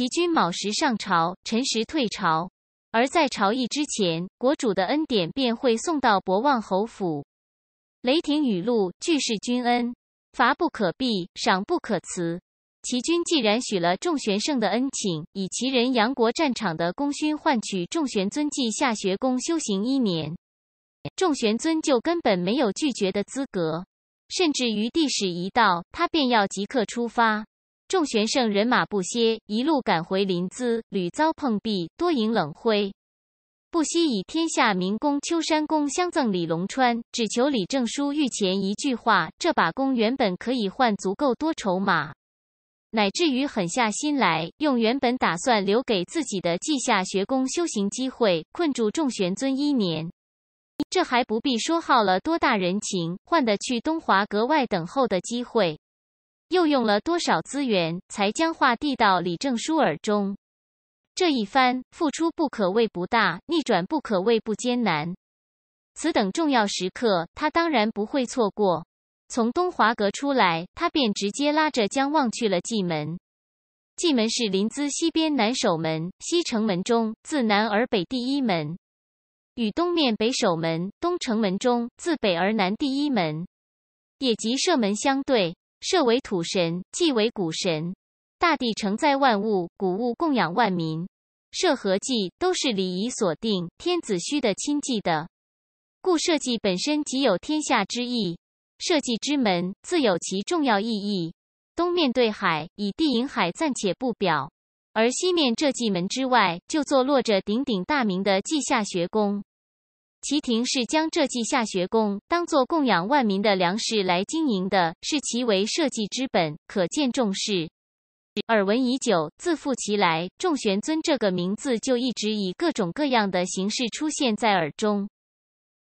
齐君卯时上朝，辰时退朝。而在朝议之前，国主的恩典便会送到博望侯府。雷霆雨露俱是君恩，罚不可避，赏不可辞。齐军既然许了众玄圣的恩请，以其人杨国战场的功勋换取众玄尊继下学宫修行一年，众玄尊就根本没有拒绝的资格。甚至于帝使一到，他便要即刻出发。众玄圣人马不歇，一路赶回临淄，屡遭碰壁，多迎冷灰。不惜以天下名公秋山公相赠李龙川，只求李正书御前一句话。这把弓原本可以换足够多筹码，乃至于狠下心来，用原本打算留给自己的稷下学宫修行机会，困住众玄尊一年。这还不必说，耗了多大人情，换得去东华格外等候的机会。又用了多少资源，才将话递到李正书耳中？这一番付出不可谓不大，逆转不可谓不艰难。此等重要时刻，他当然不会错过。从东华阁出来，他便直接拉着江望去了蓟门。蓟门是临淄西边南守门、西城门中自南而北第一门，与东面北守门、东城门中自北而南第一门也即射门相对。设为土神，祭为谷神。大地承载万物，谷物供养万民。设和祭都是礼仪所定，天子需的亲祭的。故社稷本身即有天下之意，社稷之门自有其重要意义。东面对海，以地迎海暂且不表，而西面这祭门之外，就坐落着鼎鼎大名的稷下学宫。齐廷是将这季下学宫当做供养万民的粮食来经营的，视其为社稷之本，可见重视。耳闻已久，自负其来，众玄尊这个名字就一直以各种各样的形式出现在耳中。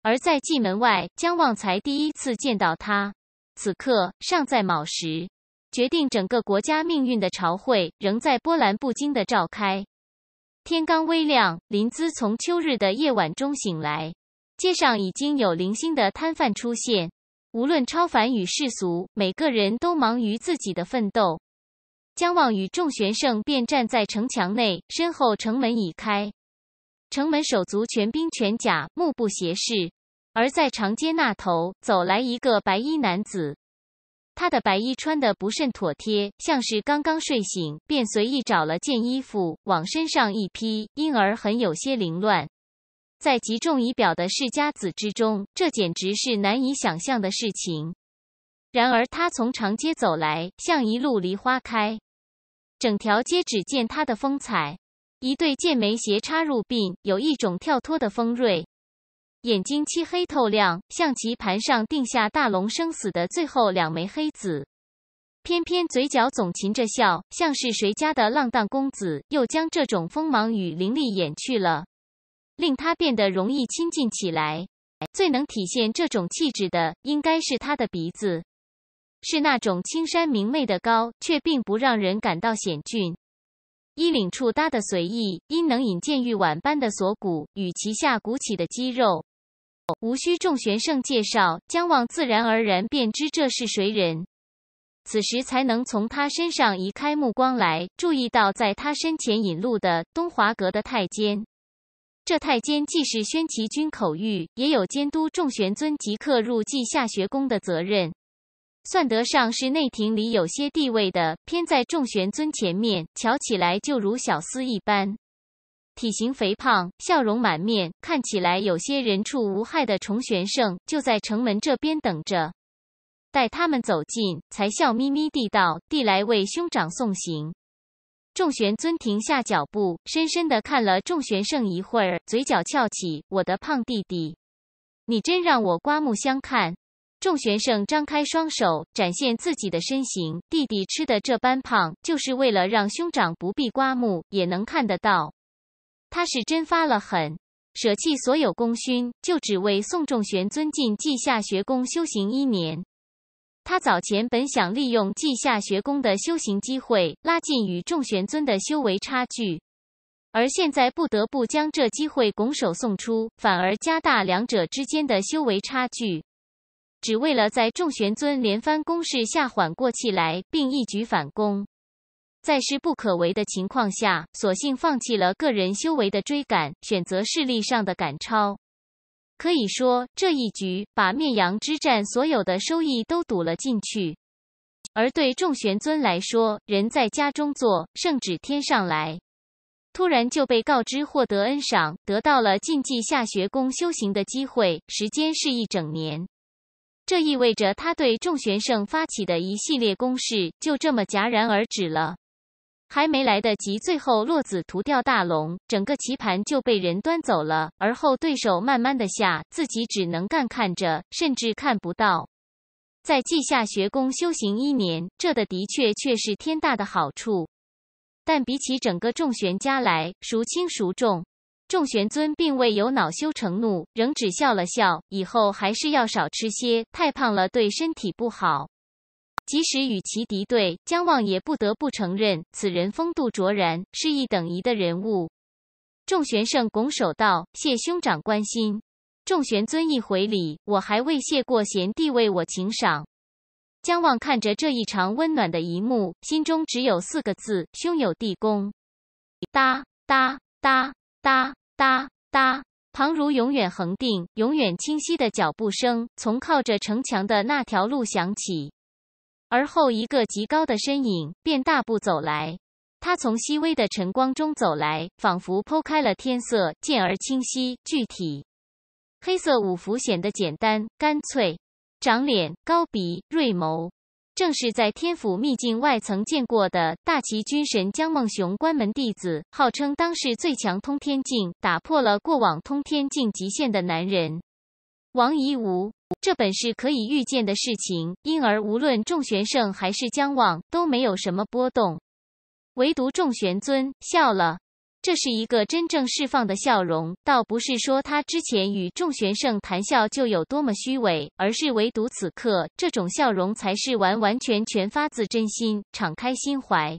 而在蓟门外，姜旺才第一次见到他。此刻尚在卯时，决定整个国家命运的朝会仍在波澜不惊地召开。天刚微亮，林姿从秋日的夜晚中醒来。街上已经有零星的摊贩出现，无论超凡与世俗，每个人都忙于自己的奋斗。江望与众玄圣便站在城墙内，身后城门已开，城门手足全兵全甲，目不斜视。而在长街那头，走来一个白衣男子，他的白衣穿得不甚妥帖，像是刚刚睡醒便随意找了件衣服往身上一披，因而很有些凌乱。在极重仪表的世家子之中，这简直是难以想象的事情。然而他从长街走来，像一路梨花开，整条街只见他的风采。一对剑眉斜插入鬓，有一种跳脱的锋锐；眼睛漆黑透亮，像棋盘上定下大龙生死的最后两枚黑子。偏偏嘴角总噙着笑，像是谁家的浪荡公子，又将这种锋芒与凌厉掩去了。令他变得容易亲近起来，最能体现这种气质的，应该是他的鼻子，是那种青山明媚的高，却并不让人感到险峻。衣领处搭的随意，因能引见玉碗般的锁骨与其下鼓起的肌肉。无需众玄圣介绍，江望自然而然便知这是谁人。此时才能从他身上移开目光来，注意到在他身前引路的东华阁的太监。这太监既是宣齐君口谕，也有监督众玄尊即刻入稷下学宫的责任，算得上是内廷里有些地位的。偏在众玄尊前面，瞧起来就如小厮一般，体型肥胖，笑容满面，看起来有些人畜无害的重玄圣就在城门这边等着，待他们走近，才笑眯眯地道：“弟来为兄长送行。”众玄尊停下脚步，深深的看了众玄圣一会儿，嘴角翘起：“我的胖弟弟，你真让我刮目相看。”众玄圣张开双手，展现自己的身形。弟弟吃的这般胖，就是为了让兄长不必刮目也能看得到。他是真发了狠，舍弃所有功勋，就只为送众玄尊进稷下学宫修行一年。他早前本想利用稷下学宫的修行机会，拉近与众玄尊的修为差距，而现在不得不将这机会拱手送出，反而加大两者之间的修为差距，只为了在众玄尊连番攻势下缓过气来，并一举反攻。在势不可为的情况下，索性放弃了个人修为的追赶，选择势力上的赶超。可以说，这一局把灭阳之战所有的收益都赌了进去。而对众玄尊来说，人在家中坐，圣旨天上来，突然就被告知获得恩赏，得到了禁忌下学宫修行的机会，时间是一整年。这意味着他对众玄圣发起的一系列攻势就这么戛然而止了。还没来得及，最后落子屠掉大龙，整个棋盘就被人端走了。而后对手慢慢的下，自己只能干看着，甚至看不到。在稷下学宫修行一年，这的的确确是天大的好处。但比起整个众玄家来，孰轻孰重？众玄尊并未有恼羞成怒，仍只笑了笑。以后还是要少吃些，太胖了对身体不好。即使与其敌对，江望也不得不承认此人风度卓然，是一等一的人物。众玄圣拱手道：“谢兄长关心。”众玄尊一回礼，我还未谢过贤弟为我请赏。江望看着这一场温暖的一幕，心中只有四个字：兄友弟恭。哒哒哒哒哒哒，旁如永远恒定、永远清晰的脚步声，从靠着城墙的那条路响起。而后，一个极高的身影便大步走来。他从细微的晨光中走来，仿佛剖开了天色，渐而清晰具体。黑色五福显得简单干脆，长脸、高鼻、锐眸，正是在天府秘境外曾见过的大齐军神江梦雄关门弟子，号称当世最强通天境，打破了过往通天境极限的男人。王夷吾，这本是可以预见的事情，因而无论众玄圣还是江望都没有什么波动，唯独众玄尊笑了。这是一个真正释放的笑容，倒不是说他之前与众玄圣谈笑就有多么虚伪，而是唯独此刻这种笑容才是完完全全发自真心，敞开心怀，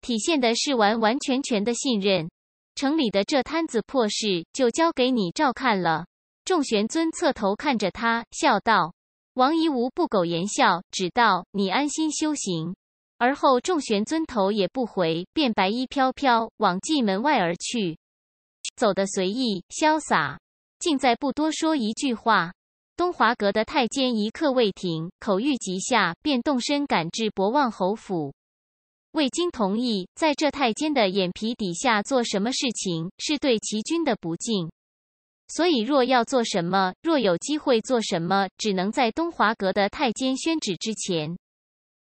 体现的是完完全全的信任。城里的这摊子破事就交给你照看了。众玄尊侧头看着他，笑道：“王仪吾不苟言笑，只道你安心修行。”而后，众玄尊头也不回，便白衣飘飘往蓟门外而去，走得随意潇洒，竟在不多说一句话。东华阁的太监一刻未停，口谕即下，便动身赶至博望侯府。未经同意，在这太监的眼皮底下做什么事情，是对齐军的不敬。所以，若要做什么，若有机会做什么，只能在东华阁的太监宣旨之前，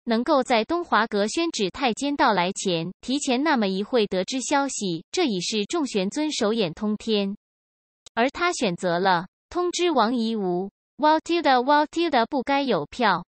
能够在东华阁宣旨太监到来前，提前那么一会得知消息，这已是众玄尊手眼通天，而他选择了通知王夷吾。w a l t i r a w a l t i r a 不该有票。